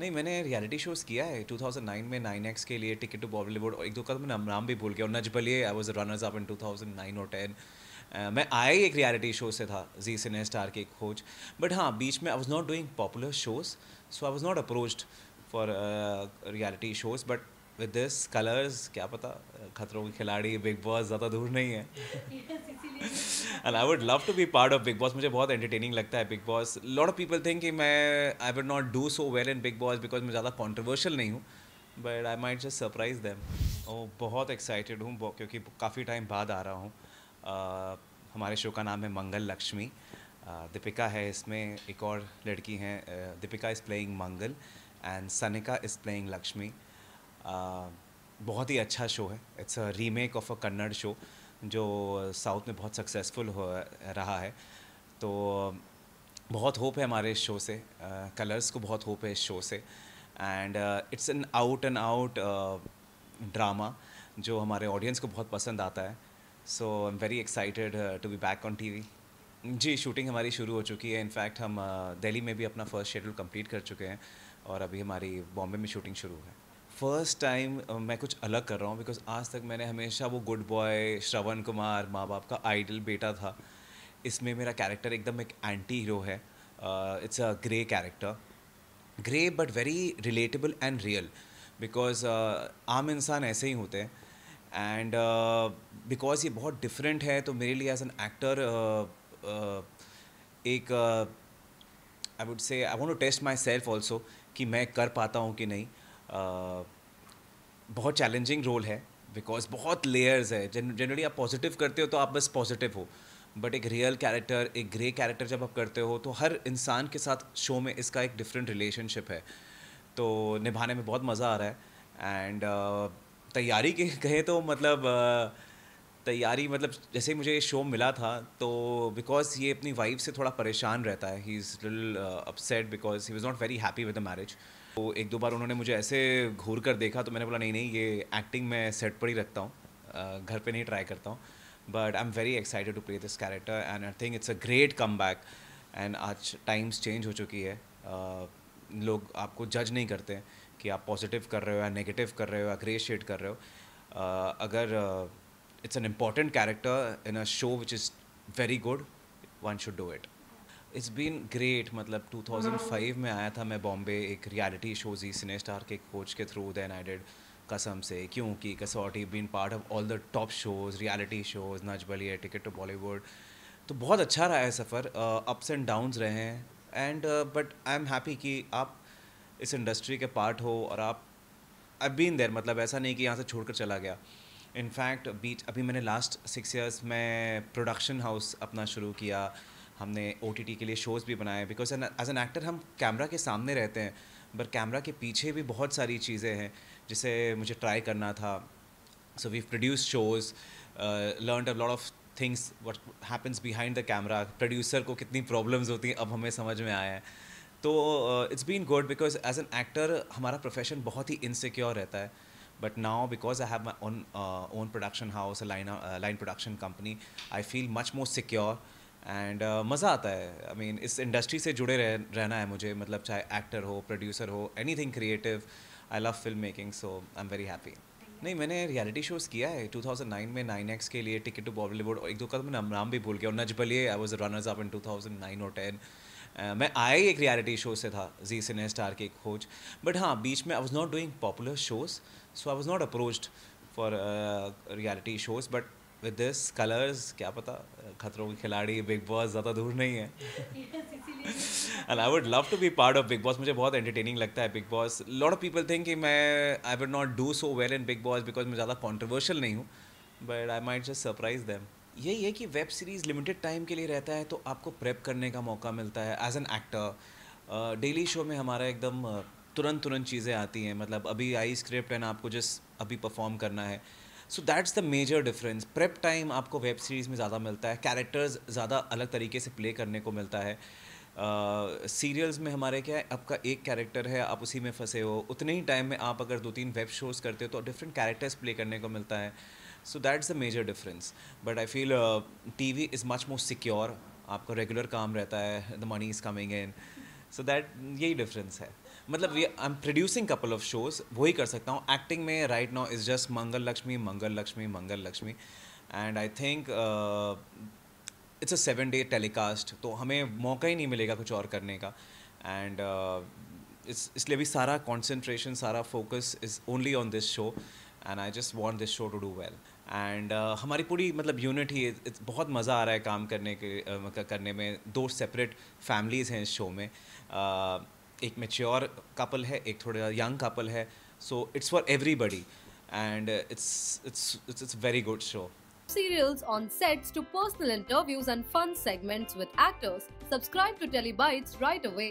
नहीं मैंने reality shows किया है 2009 में नाइन एक्स के लिए टिकट टू बॉलीवुड एक दो का मैं नाम भी भूल गया और Nach I was runners up in 2009 और 10 Uh, मैं आया ही एक रियलिटी शो से था जी सिने स्टार के खोज बट हाँ बीच में I was not doing popular shows so I was not approached for reality shows but with this Colors क्या पता खतरों के खिलाड़ी बिग बॉस ज़्यादा दूर नहीं है and I would love to be part of Bigg Boss मुझे बहुत एंटरटेनिंग लगता है Bigg Boss lot of people think कि मैं I would not do so well in Bigg Boss because मैं ज़्यादा कॉन्ट्रोवर्शियल नहीं हूँ but I might just surprise them और बहुत एक्साइटेड हूँ क्योंकि काफ़ी टाइम बाद आ रहा हूँ uh, हमारे शो का नाम है मंगल लक्ष्मी uh, दीपिका है इसमें एक और लड़की हैं uh, Deepika is playing Mangal and Sanika is playing Lakshmi uh, बहुत ही अच्छा शो है it's a remake of a Kannada show जो साउथ में बहुत सक्सेसफुल हो रहा है तो बहुत होप है हमारे शो से कलर्स uh, को बहुत होप है इस शो से and it's an out and out drama जो हमारे ऑडियंस को बहुत पसंद आता है so I am very excited to be back on TV जी शूटिंग हमारी शुरू हो चुकी है इनफैक्ट हम दिल्ली में भी अपना फर्स्ट शेड्यूल कंप्लीट कर चुके हैं और अभी हमारी बॉम्बे में शूटिंग शुरू है फर्स्ट टाइम uh, मैं कुछ अलग कर रहा हूँ बिकॉज आज तक मैंने हमेशा वो गुड बॉय श्रवण कुमार माँ बाप का आइडल बेटा था इसमें मेरा कैरेक्टर एकदम एक एंटी हीरो है it's a grey character grey but very relatable and real because आम इंसान ऐसे ही होते हैं एंड बिकॉज uh, ये बहुत डिफरेंट है तो मेरे लिए एज एन एक्टर एक I would say I want to test myself also कि मैं कर पाता हूँ कि नहीं बहुत चैलेंजिंग रोल है बिकॉज बहुत लेयर्स है जनरली आप पॉजिटिव करते हो तो आप बस पॉजिटिव हो बट एक रियल कैरेक्टर एक ग्रे कैरेक्टर जब आप करते हो तो हर इंसान के साथ शो में इसका एक डिफरेंट रिलेशनशिप है तो निभाने में बहुत मज़ा आ रहा है एंड uh, तैयारी के कहें तो मतलब uh, तैयारी मतलब जैसे ही मुझे ये शो मिला था तो बिकॉज ये अपनी वाइफ से थोड़ा परेशान रहता है he is lil upset because he was not very happy with the marriage तो एक दो बार उन्होंने मुझे ऐसे घूर कर देखा तो मैंने बोला नहीं नहीं ये एक्टिंग मैं सेट पर ही रखता हूँ घर पे नहीं ट्राई करता हूँ but I am very excited to play this character and I think it's a great comeback and आज टाइम्स चेंज हो चुकी है लोग आपको जज नहीं करते कि आप पॉजिटिव कर रहे हो या नेगेटिव कर रहे हो या ग्रे शेड कर रहे हो अगर it's an important character in a show which is very good one should do it it's been great मतलब 2005 में आया था मैं बॉम्बे एक reality show Zee cine star के कोच के through then I did Kasamh Se Kyunki Kasautii been part of all the top shows reality shows Nach Baliye ticket to Bollywood तो बहुत अच्छा रहा है सफ़र अप्स एंड डाउन्स रहे हैं and but I am happy कि आप इस इंडस्ट्री के पार्ट हो और आप आई बीन देर मतलब ऐसा नहीं कि यहाँ से कर चला गया इनफैक्ट बीच अभी मैंने लास्ट सिक्स ईयर्स में प्रोडक्शन हाउस अपना शुरू किया हमने ओ के लिए शोज़ भी बनाए बिकॉज एज एन एक्टर हम कैमरा के सामने रहते हैं बट कैमरा के पीछे भी बहुत सारी चीज़ें हैं जिसे मुझे ट्राई करना था so we produce shows learn a lot of things what happens behind the camera producer को कितनी प्रॉब्लम्स होती हैं अब हमें समझ में आया है तो it's been good because as an actor हमारा प्रोफेशन बहुत ही इनसिक्योर रहता है but now because I have my own own production house line a line uh, line production company i and uh, मज़ा आता है आई I मीन mean, इस industry से जुड़े रह, रहना है मुझे मतलब चाहे एक्टर हो प्रोड्यूसर हो anything creative I love film making so I am very happy नहीं मैंने रियलिटी शोज़ किया है 2009 में नाइन एक्स के लिए टिकट टू बॉलीवुड और एक दो कदम तो नाम भी भूल गया और Nach Baliye I was runners up in 2009 और 10 Uh, मैं आया ही एक रियलिटी शो से था जी सिने स्टार के एक खोज बट हाँ बीच में I was not doing popular shows so I was not approached for reality shows but with this Colors क्या पता खतरों के खिलाड़ी बिग बॉस ज़्यादा दूर नहीं है and I would love to be part of Bigg Boss मुझे बहुत एंटरटेनिंग लगता है Bigg Boss lot of people think कि मैं I would not do so well in Bigg Boss because मैं ज़्यादा कॉन्ट्रोवर्शियल नहीं हूँ but I might just surprise them यही है कि वेब सीरीज़ लिमिटेड टाइम के लिए रहता है तो आपको प्रेप करने का मौका मिलता है as an actor daily show में हमारा एकदम तुरंत तुरंत चीज़ें आती हैं मतलब अभी आई स्क्रिप्ट एंड आपको जस्ट अभी परफॉर्म करना है so that's the major difference prep time आपको वेब सीरीज़ में ज़्यादा मिलता है कैरेक्टर्स ज़्यादा अलग तरीके से प्ले करने को मिलता है सीरियल्स uh, में हमारे क्या है आपका एक कैरेक्टर है आप उसी में फंसे हो उतने ही टाइम में आप अगर दो तीन वेब शोज़ करते हो तो डिफरेंट कैरेक्टर्स प्ले करने को मिलता है so that's the major difference but I feel TV is much more secure आपका रेगुलर काम रहता है the money is coming in so that यही डिफरेंस है मतलब I am producing couple of shows वही कर सकता हूँ एक्टिंग में right now is just Mangal Lakshmi Mangal Lakshmi Mangal Lakshmi and I think it's a seven day telecast तो हमें मौका ही नहीं मिलेगा कुछ और करने का एंड uh, इस इसलिए भी सारा कॉन्सेंट्रेशन सारा focus is only on this show and I just want this show to do well and uh, हमारी पूरी मतलब यूनिट ही बहुत मज़ा आ रहा है काम करने के uh, करने में दो सेपरेट फैमिलीज़ हैं इस शो में uh, एक मेच्योर कपल है एक थोड़ा यंग कपल है so it's for everybody and it's it's it's very good show serials on sets to personal interviews and fun segments with actors subscribe to telebytes right away